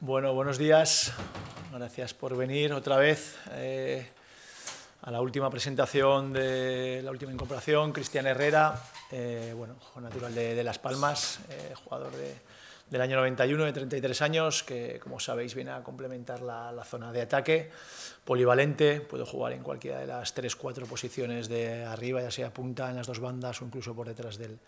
Bueno, buenos días. Gracias por venir otra vez eh, a la última presentación de la última incorporación. Cristian Herrera, eh, bueno, natural de, Las Palmas, eh, jugador del año 91, de 33 años, que como sabéis viene a complementar la, la zona de ataque. Polivalente, puedo jugar en cualquiera de las 3-4 posiciones de arriba, ya sea punta, en las dos bandas o incluso por detrás del,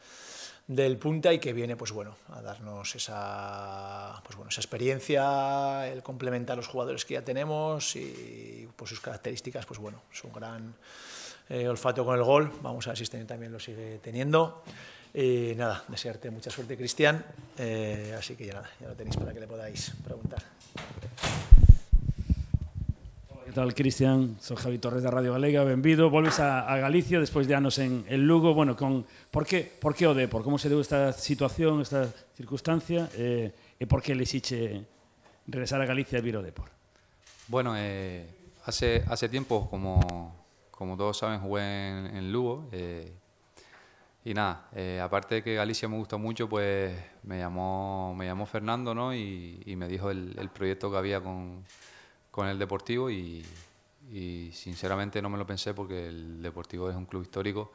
del punta y que viene pues bueno a darnos esa pues bueno esa experiencia el complementar a los jugadores que ya tenemos y por pues sus características pues bueno es un gran eh, olfato con el gol vamos a ver si este año también lo sigue teniendo y nada desearte mucha suerte Cristian eh, así que ya ya lo tenéis para que le podáis preguntar ¿Qué tal, Cristian? Soy Javi Torres de Radio Galega, Bienvenido. Vuelves a, Galicia después de años en, el Lugo. Bueno, con, por, qué por qué o de? Por ¿Cómo se dio esta situación, esta circunstancia? Eh, ¿Y por le hiciste regresar a Galicia y vir o Bueno, eh, hace, hace tiempo, como, como todos saben, jugué en, en Lugo. Eh, y nada, eh, aparte de que Galicia me gustó mucho, pues me llamó, me llamó Fernando ¿no? y, me dijo el proyecto que había con con el Deportivo y, sinceramente no me lo pensé porque el Deportivo es un club histórico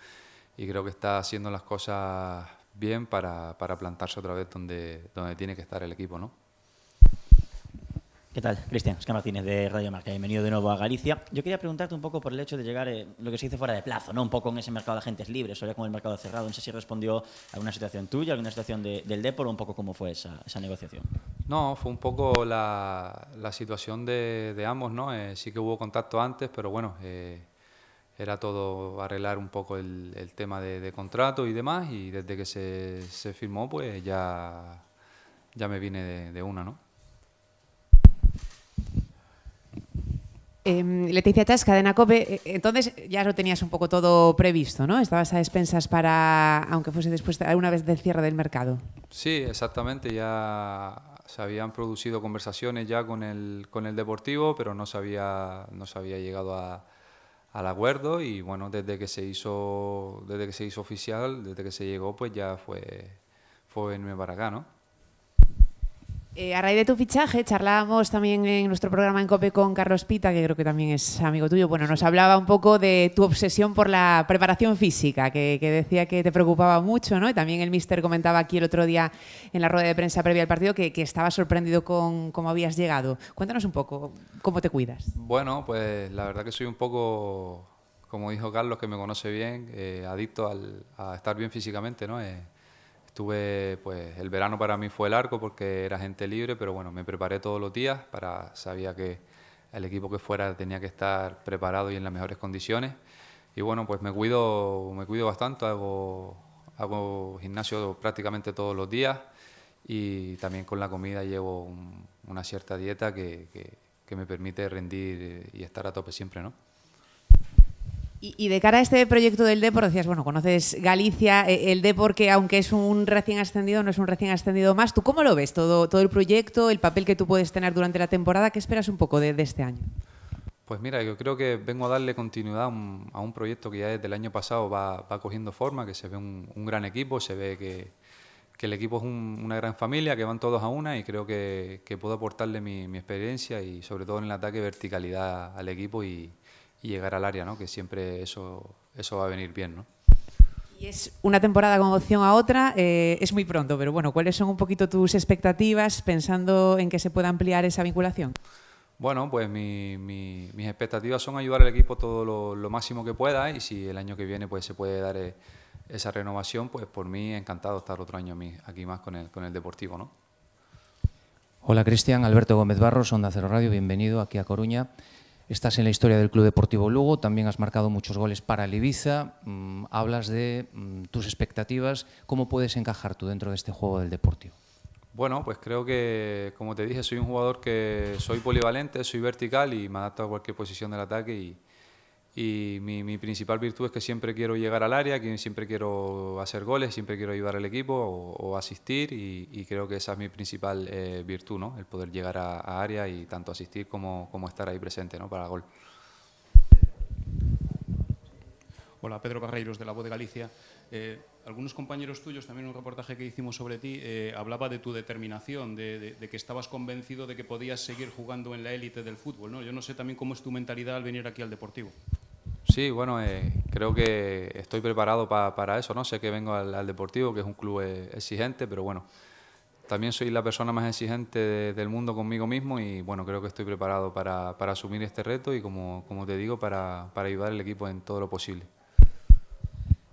y creo que está haciendo las cosas bien para, para plantarse otra vez donde, donde tiene que estar el equipo, ¿no? ¿Qué tal? Cristian, Oscar Martínez de Radio Marca. Bienvenido de nuevo a Galicia. Yo quería preguntarte un poco por el hecho de llegar, eh, lo que se dice fuera de plazo, ¿no? Un poco en ese mercado de agentes libres, o ya con el mercado cerrado. No sé si respondió a alguna situación tuya, alguna situación del Depor, o un poco cómo fue esa, negociación. No, fue un poco la, situación de, ambos, ¿no? Eh, sí que hubo contacto antes, pero bueno, eh, era todo arreglar un poco el, tema de, contrato y demás, y desde que se, firmó, pues ya, ya me vine de una, ¿no? Em, Leticia Chas, de Nacope, eh, entonces ya lo tenías un poco todo previsto, ¿no? Estabas a expensas para, aunque fuese después, alguna vez del cierre del mercado. Sí, exactamente, ya se habían producido conversaciones ya con el, con el Deportivo, pero no se había, llegado a, al acuerdo y bueno, desde que se hizo, desde que se hizo oficial, desde que se llegó, pues ya fue, fue en Baracá, ¿no? Eh, a raíz de tu fichaje, charlábamos también en nuestro programa en COPE con Carlos Pita, que creo que también es amigo tuyo. Bueno, nos hablaba un poco de tu obsesión por la preparación física, que, decía que te preocupaba mucho, ¿no? Y también el mister comentaba aquí el otro día en la rueda de prensa previa al partido que, estaba sorprendido con cómo habías llegado. Cuéntanos un poco, ¿cómo te cuidas? Bueno, pues la verdad que soy un poco, como dijo Carlos, que me conoce bien, eh, adicto a estar bien físicamente, ¿no? Eh, Estuve, pues el verano para mí fue largo porque era gente libre, pero bueno, me preparé todos los días para, sabía que el equipo que fuera tenía que estar preparado y en las mejores condiciones. Y bueno, pues me cuido, me cuido bastante, hago, hago gimnasio prácticamente todos los días y también con la comida llevo una cierta dieta que, que me permite rendir y estar a tope siempre, ¿no? Y, de cara a este proyecto del Depor, decías, bueno, conoces Galicia, e, el Depor que aunque es un recién ascendido, no es un recién ascendido más. ¿Tú cómo lo ves todo, todo el proyecto, el papel que tú puedes tener durante la temporada? ¿Qué esperas un poco de, este año? Pues mira, yo creo que vengo a darle continuidad a un, proyecto que ya desde el año pasado va, cogiendo forma, que se ve un, gran equipo, se ve que, el equipo es una gran familia, que van todos a una y creo que, puedo aportarle mi, mi, experiencia y sobre todo en el ataque verticalidad al equipo y, y llegar al área, ¿no? que siempre eso, eso va a venir bien. ¿no? Y es una temporada con opción a otra, eh, es muy pronto, pero bueno, ¿cuáles son un poquito tus expectativas pensando en que se pueda ampliar esa vinculación? Bueno, pues mis expectativas son ayudar al equipo todo lo, máximo que pueda y si el año que viene pues se puede dar eh, esa renovación, pues por mí encantado estar otro año aquí más con el, con el Deportivo, ¿no? Hola Cristian, Alberto Gómez Barros, Onda Cero Radio, bienvenido aquí a Coruña. Estás en la historia del Club Deportivo Lugo, también has marcado muchos goles para el Ibiza, mm, hablas de mm, tus expectativas, ¿cómo puedes encajar tú dentro de este juego del Deportivo? Bueno, pues creo que, como te dije, soy un jugador que soy polivalente, soy vertical y me adapto a cualquier posición del ataque y, y mi, principal virtud es que siempre quiero llegar al área, que siempre quiero hacer goles, siempre quiero ayudar al equipo o, asistir y, creo que esa es mi principal eh, virtud, ¿no? el poder llegar a, área y tanto asistir como, estar ahí presente ¿no? para gol. Hola, Pedro Carreiros de La Voz de Galicia. Eh, algunos compañeros tuyos, también un reportaje que hicimos sobre ti, eh, hablaba de tu determinación, de, que estabas convencido de que podías seguir jugando en la élite del fútbol. Yo no sé también cómo es tu mentalidad al venir aquí al Deportivo. Sí, bueno, eh, creo que estoy preparado para eso, ¿no? Sé que vengo al, Deportivo, que es un club eh, exigente, pero bueno, también soy la persona más exigente del mundo conmigo mismo y bueno, creo que estoy preparado para, para asumir este reto y como, como te digo, para, para ayudar al equipo en todo lo posible.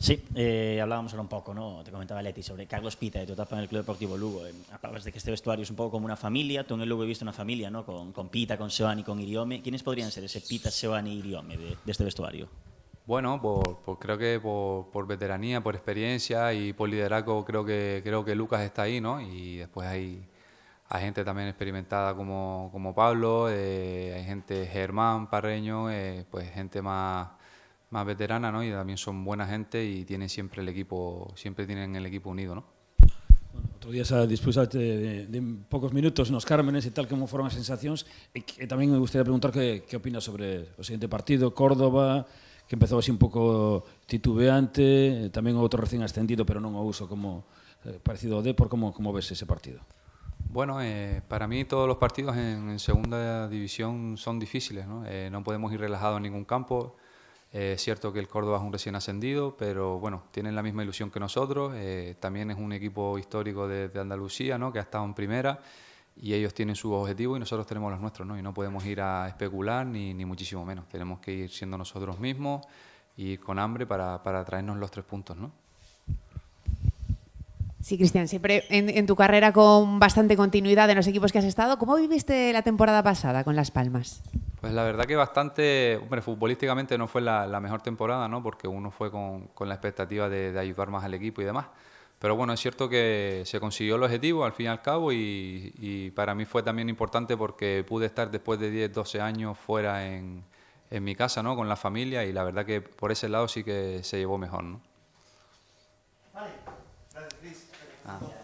Sí, eh, hablábamos ahora un poco, ¿no? Te comentaba Leti sobre Carlos Pita y tu etapa en el Club Deportivo Lugo. A eh, hablabas de que este vestuario es un poco como una familia. Tú en el Lugo he visto una familia, ¿no? Con, Pita, con y con Iriome. ¿Quiénes podrían ser ese Pita, Seoane y Iriome de, este vestuario? Bueno, pues creo que por, veteranía, por experiencia y por liderazgo creo que creo que Lucas está ahí, ¿no? Y después hay, gente también experimentada como, como Pablo, eh, hay gente Germán Parreño, pues gente más más veterana, ¿no? Y también son buena gente y tienen siempre el equipo, siempre tienen el equipo unido, ¿no? Bueno, otro día se dispuso de, de, minutos los Cármenes y tal como fueron las sensaciones... Eh, ...también me gustaría preguntar qué opinas sobre el siguiente partido, Córdoba que empezó así un poco titubeante eh, también otro recién ascendido pero no un uso como eh, parecido a por ¿cómo cómo ves ese partido? Bueno, para mí todos los partidos en, segunda división son difíciles, ¿no? no podemos ir relajados en ningún campo, eh, es cierto que el Córdoba es un recién ascendido, pero bueno, tienen la misma ilusión que nosotros. Eh, también es un equipo histórico de, Andalucía, ¿no? que ha estado en primera y ellos tienen su objetivo y nosotros tenemos los nuestros, ¿no? Y no podemos ir a especular ni, ni muchísimo menos. Tenemos que ir siendo nosotros mismos y con hambre para, para traernos los tres puntos, ¿no? Sí, Cristian, siempre en, en, tu carrera con bastante continuidad en los equipos que has estado, ¿cómo viviste la temporada pasada con Las Palmas? Pues la verdad que bastante, hombre, futbolísticamente no fue la, mejor temporada, ¿no? Porque uno fue con, la expectativa de, ayudar más al equipo y demás. Pero bueno, es cierto que se consiguió el objetivo al fin y al cabo y, para mí fue también importante porque pude estar después de 10, 12 años fuera en, mi casa, ¿no? Con la familia y la verdad que por ese lado sí que se llevó mejor, ¿no? Ah.